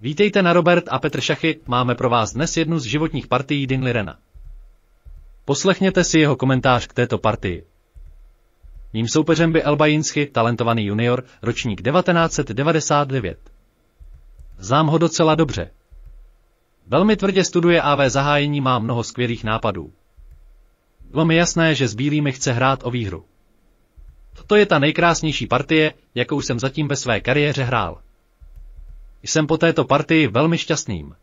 Vítejte na Robert a Petr Šachy, máme pro vás dnes jednu z životních partií Dinlirena. Poslechněte si jeho komentář k této partii. Mým soupeřem by Elba talentovaný junior, ročník 1999. Znám ho docela dobře. Velmi tvrdě studuje AV zahájení má mnoho skvělých nápadů. Bylo mi jasné, že s bílými chce hrát o výhru. To je ta nejkrásnější partie, jakou jsem zatím ve své kariéře hrál. Jsem po této partii velmi šťastným.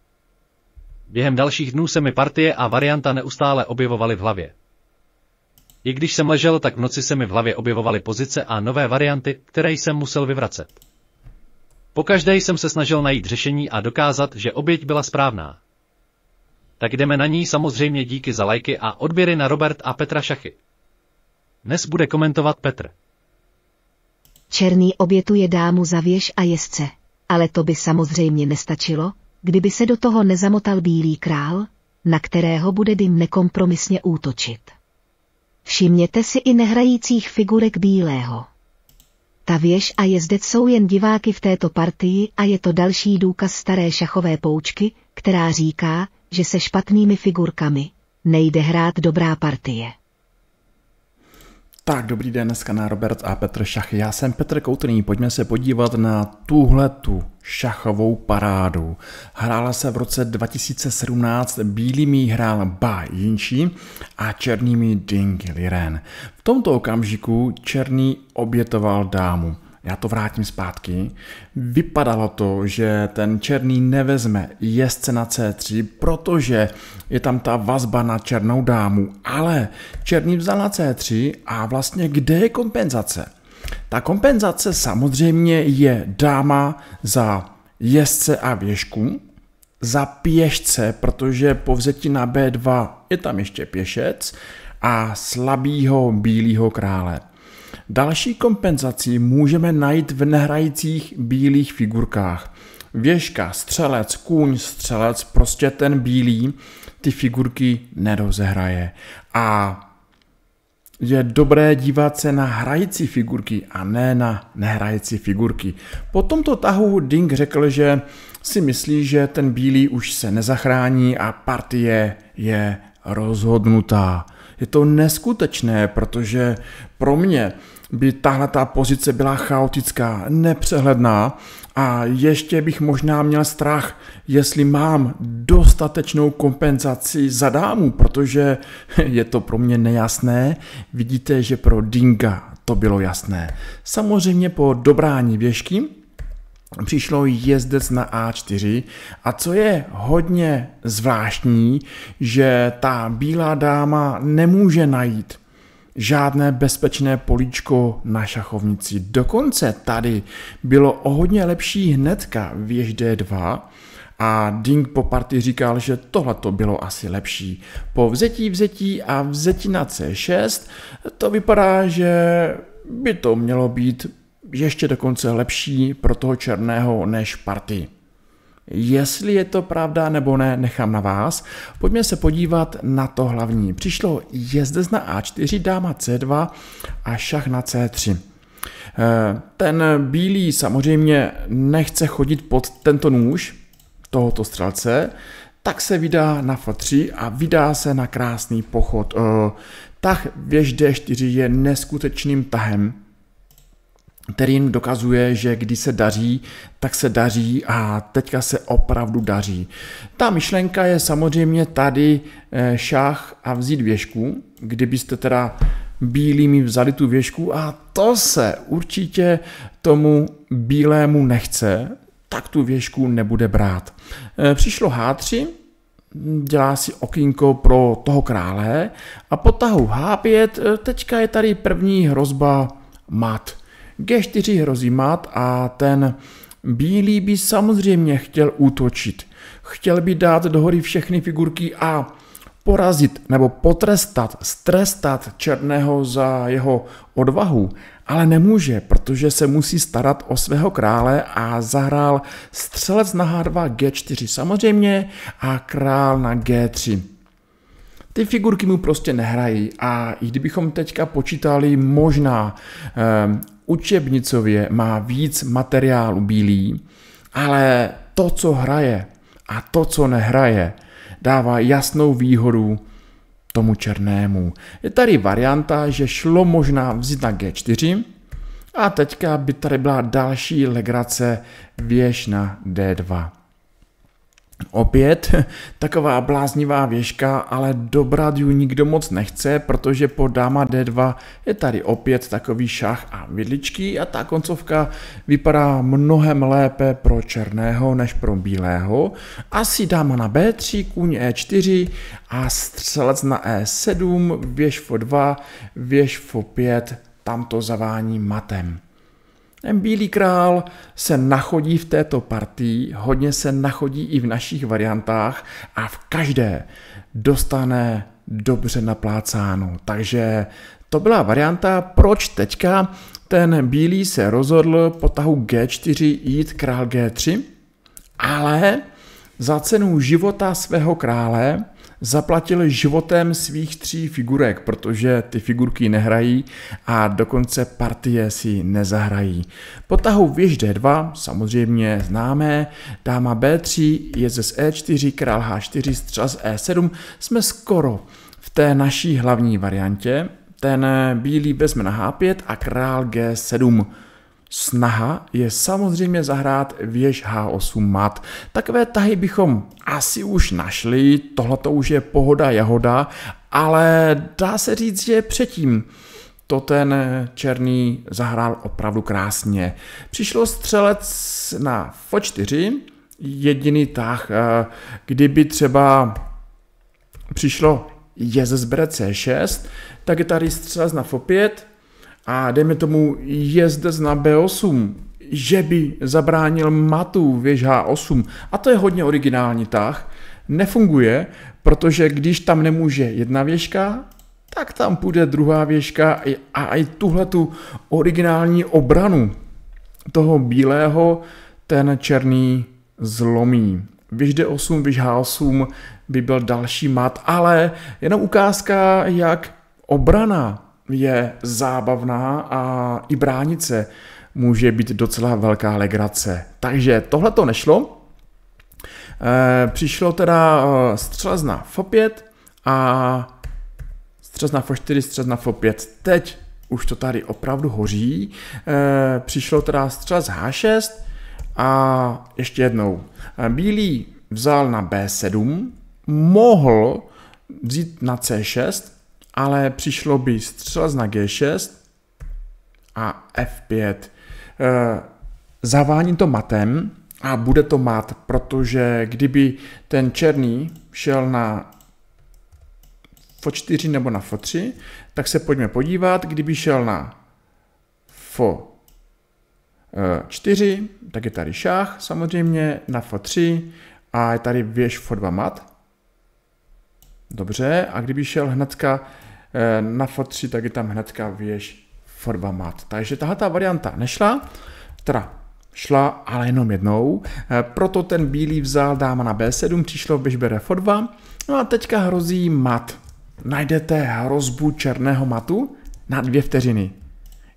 Během dalších dnů se mi partie a varianta neustále objevovaly v hlavě. I když jsem ležel, tak v noci se mi v hlavě objevovaly pozice a nové varianty, které jsem musel vyvracet. Pokaždé jsem se snažil najít řešení a dokázat, že oběť byla správná. Tak jdeme na ní samozřejmě díky za lajky a odběry na Robert a Petra Šachy. Dnes bude komentovat Petr. Černý obětuje dámu za věž a jezdce ale to by samozřejmě nestačilo, kdyby se do toho nezamotal bílý král, na kterého bude dym nekompromisně útočit. Všimněte si i nehrajících figurek bílého. Ta věž a jezdec jsou jen diváky v této partii a je to další důkaz staré šachové poučky, která říká, že se špatnými figurkami nejde hrát dobrá partie. Tak, dobrý den, dneska na Robert a Petr Šach. Já jsem Petr Koutrný, pojďme se podívat na tuhle tu šachovou parádu. Hrála se v roce 2017, bílými hrál Ba Jinči a černými Ding Liren. V tomto okamžiku černý obětoval dámu já to vrátím zpátky. Vypadalo to, že ten černý nevezme jezdce na C3, protože je tam ta vazba na černou dámu, ale černý vzal na C3 a vlastně kde je kompenzace? Ta kompenzace samozřejmě je dáma za jezdce a věžku, za pěšce, protože po vzetí na B2 je tam ještě pěšec a slabýho bílého krále. Další kompenzaci můžeme najít v nehrajících bílých figurkách. Věžka, střelec, kůň, střelec, prostě ten bílý ty figurky nerozehraje. A je dobré dívat se na hrající figurky a ne na nehrající figurky. Po tomto tahu Ding řekl, že si myslí, že ten bílý už se nezachrání a partie je rozhodnutá. Je to neskutečné, protože pro mě by tahle ta pozice byla chaotická, nepřehledná a ještě bych možná měl strach, jestli mám dostatečnou kompenzaci za dámu, protože je to pro mě nejasné. Vidíte, že pro Dinga to bylo jasné. Samozřejmě po dobrání věžky přišlo jezdec na A4 a co je hodně zvláštní, že ta bílá dáma nemůže najít žádné bezpečné políčko na šachovnici. Dokonce tady bylo o hodně lepší hnedka věž D2 a Ding po party říkal, že tohle to bylo asi lepší. Po vzetí vzetí a vzetí na C6 to vypadá, že by to mělo být ještě dokonce lepší pro toho černého než party. Jestli je to pravda nebo ne, nechám na vás. Pojďme se podívat na to hlavní. Přišlo jezdec na A4, dáma C2 a šach na C3. Eh, ten bílý samozřejmě nechce chodit pod tento nůž tohoto střelce, tak se vydá na F3 a vydá se na krásný pochod. Eh, tah věž D4 je neskutečným tahem, který jim dokazuje, že když se daří, tak se daří a teďka se opravdu daří. Ta myšlenka je samozřejmě tady eh, šach a vzít věžku, kdybyste teda bílými vzali tu věžku a to se určitě tomu bílému nechce, tak tu věžku nebude brát. Eh, přišlo H3, dělá si okýnko pro toho krále a po tahu H5 eh, teďka je tady první hrozba mat. G4 hrozí mat a ten bílý by samozřejmě chtěl útočit. Chtěl by dát do hory všechny figurky a porazit nebo potrestat, strestat Černého za jeho odvahu, ale nemůže, protože se musí starat o svého krále a zahrál střelec na H2 G4 samozřejmě a král na G3. Ty figurky mu prostě nehrají a i kdybychom teďka počítali možná eh, učebnicově má víc materiálu bílý, ale to, co hraje a to, co nehraje, dává jasnou výhodu tomu černému. Je tady varianta, že šlo možná vzít na G4 a teďka by tady byla další legrace věž na D2. Opět taková bláznivá věžka, ale dobrat ju nikdo moc nechce, protože po dáma D2 je tady opět takový šach a vidličky a ta koncovka vypadá mnohem lépe pro černého než pro bílého. Asi dáma na B3, kůň E4 a střelec na E7, věž F2, věž F5, tam to zavání matem. Ten bílý král se nachodí v této partii, hodně se nachodí i v našich variantách a v každé dostane dobře naplácáno. Takže to byla varianta, proč teďka ten bílý se rozhodl po tahu G4 jít král G3, ale za cenu života svého krále zaplatil životem svých tří figurek, protože ty figurky nehrají a dokonce partie si nezahrají. Po tahu věž D2, samozřejmě známé, dáma B3, je z E4, král H4, střas E7, jsme skoro v té naší hlavní variantě, ten bílý vezme na H5 a král G7. Snaha je samozřejmě zahrát věž H8 mat. Takové tahy bychom asi už našli, tohle to už je pohoda jahoda, ale dá se říct, že předtím to ten černý zahrál opravdu krásně. Přišlo střelec na F4, jediný tah, eh, kdyby třeba přišlo jezbere C6, tak je tady střelec na F5, a dejme tomu jezdec na B8, že by zabránil matu věž H8. A to je hodně originální tah. Nefunguje, protože když tam nemůže jedna věžka, tak tam půjde druhá věžka a i tuhle tu originální obranu toho bílého ten černý zlomí. Věž D8, věž H8 by byl další mat, ale jenom ukázka, jak obrana je zábavná a i bránit se může být docela velká legrace. Takže tohle to nešlo. E, přišlo teda eh, na F5 a na F4, na F5. Teď už to tady opravdu hoří. E, přišlo teda střelec H6 a ještě jednou. Bílý vzal na B7, mohl vzít na C6, ale přišlo by střelec na G6 a F5. Eh, zavání to matem a bude to mat, protože kdyby ten černý šel na F4 nebo na F3, tak se pojďme podívat, kdyby šel na F4, tak je tady šach samozřejmě, na F3 a je tady věž F2 mat. Dobře, a kdyby šel hnedka Eh, na fotři, tak je tam hnedka věž mat. Takže tahle ta varianta nešla, teda šla, ale jenom jednou. Eh, proto ten bílý vzal dáma na B7, přišlo běž bere F2. No a teďka hrozí mat. Najdete hrozbu černého matu na dvě vteřiny.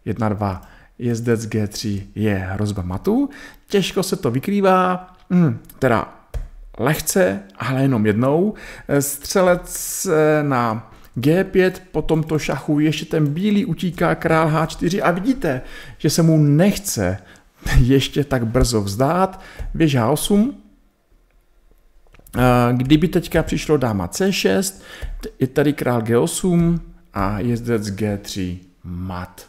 Jedna dva. jezdec G3 je hrozba matu. Těžko se to vykrývá, hmm, teda lehce, ale jenom jednou. Eh, střelec na G5, po tomto šachu ještě ten bílý utíká král H4 a vidíte, že se mu nechce ještě tak brzo vzdát. Věž H8, Kdyby teďka přišlo dáma C6, je tady král G8 a jezdec G3 mat.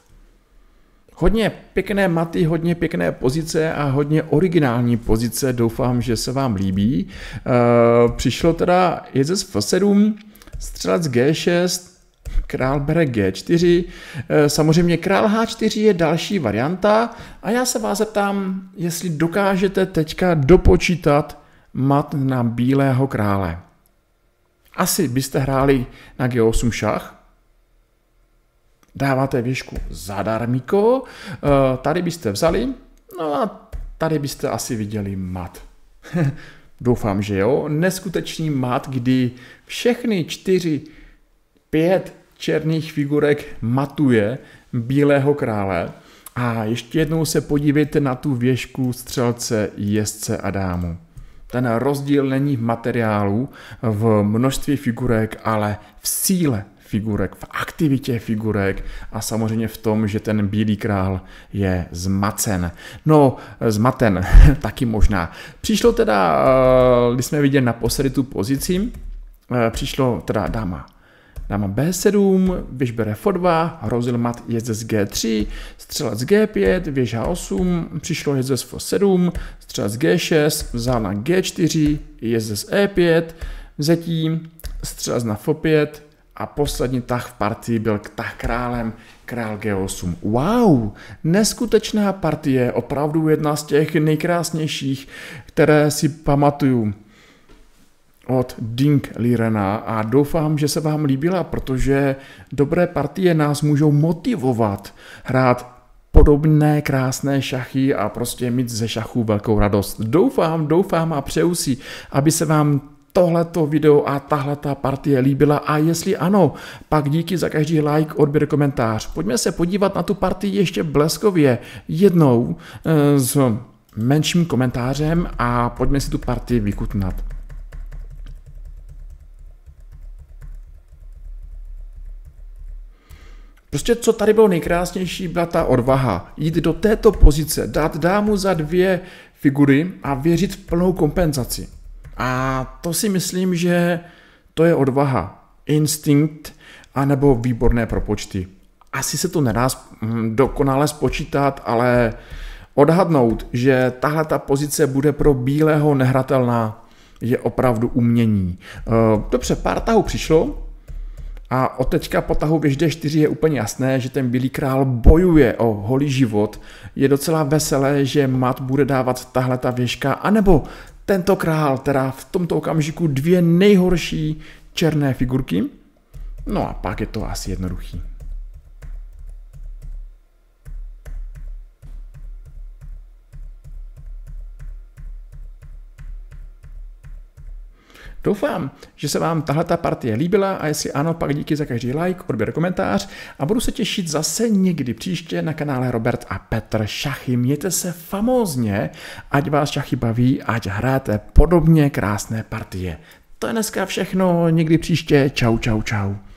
Hodně pěkné maty, hodně pěkné pozice a hodně originální pozice, doufám, že se vám líbí. E, přišlo teda jezdec F7, střelec G6, král bere G4. Eh, samozřejmě král H4 je další varianta a já se vás zeptám, jestli dokážete teďka dopočítat mat na bílého krále. Asi byste hráli na G8 šach, dáváte věšku zadarmíko, eh, tady byste vzali, no a tady byste asi viděli mat. Doufám, že jo. Neskutečný mat, kdy všechny čtyři, pět černých figurek matuje Bílého krále. A ještě jednou se podívejte na tu věžku střelce jezdce dámu. Ten rozdíl není v materiálu, v množství figurek, ale v síle figurek, v aktivitě figurek a samozřejmě v tom, že ten Bílý král je zmacen. No, zmaten, taky možná. Přišlo teda, eh, když jsme viděli na posledy tu pozici, eh, přišlo teda dáma Dáma B7, věž bere F2, hrozil mat jezdec G3, střelec G5, věž H8, přišlo jezdec F7, střelec G6, vzal na G4, jezdec E5, vzetí, střelec na F5, a poslední tah v partii byl tah králem, král G8. Wow, neskutečná partie, opravdu jedna z těch nejkrásnějších, které si pamatuju od Dink Lirena a doufám, že se vám líbila, protože dobré partie nás můžou motivovat hrát podobné krásné šachy a prostě mít ze šachů velkou radost. Doufám, doufám a přeju si, aby se vám tohleto video a tahle ta partie líbila a jestli ano, pak díky za každý like, odběr, komentář. Pojďme se podívat na tu partii ještě bleskově jednou eh, s menším komentářem a pojďme si tu partii vykutnat. Prostě co tady bylo nejkrásnější, byla ta odvaha. Jít do této pozice, dát dámu za dvě figury a věřit v plnou kompenzaci. A to si myslím, že to je odvaha, instinkt anebo výborné propočty. Asi se to nedá hm, dokonale spočítat, ale odhadnout, že tahle ta pozice bude pro bílého nehratelná, je opravdu umění. Eh, dobře, pár tahů přišlo, a od teďka po tahu věžde 4 je úplně jasné, že ten bílý král bojuje o holý život. Je docela veselé, že mat bude dávat tahle ta věžka, anebo tento král, teda v tomto okamžiku dvě nejhorší černé figurky. No a pak je to asi jednoduchý. Doufám, že se vám tahle partie líbila a jestli ano, pak díky za každý like, odběr, komentář a budu se těšit zase někdy příště na kanále Robert a Petr Šachy. Mějte se famózně, ať vás šachy baví, ať hráte podobně krásné partie. To je dneska všechno, někdy příště, čau čau čau.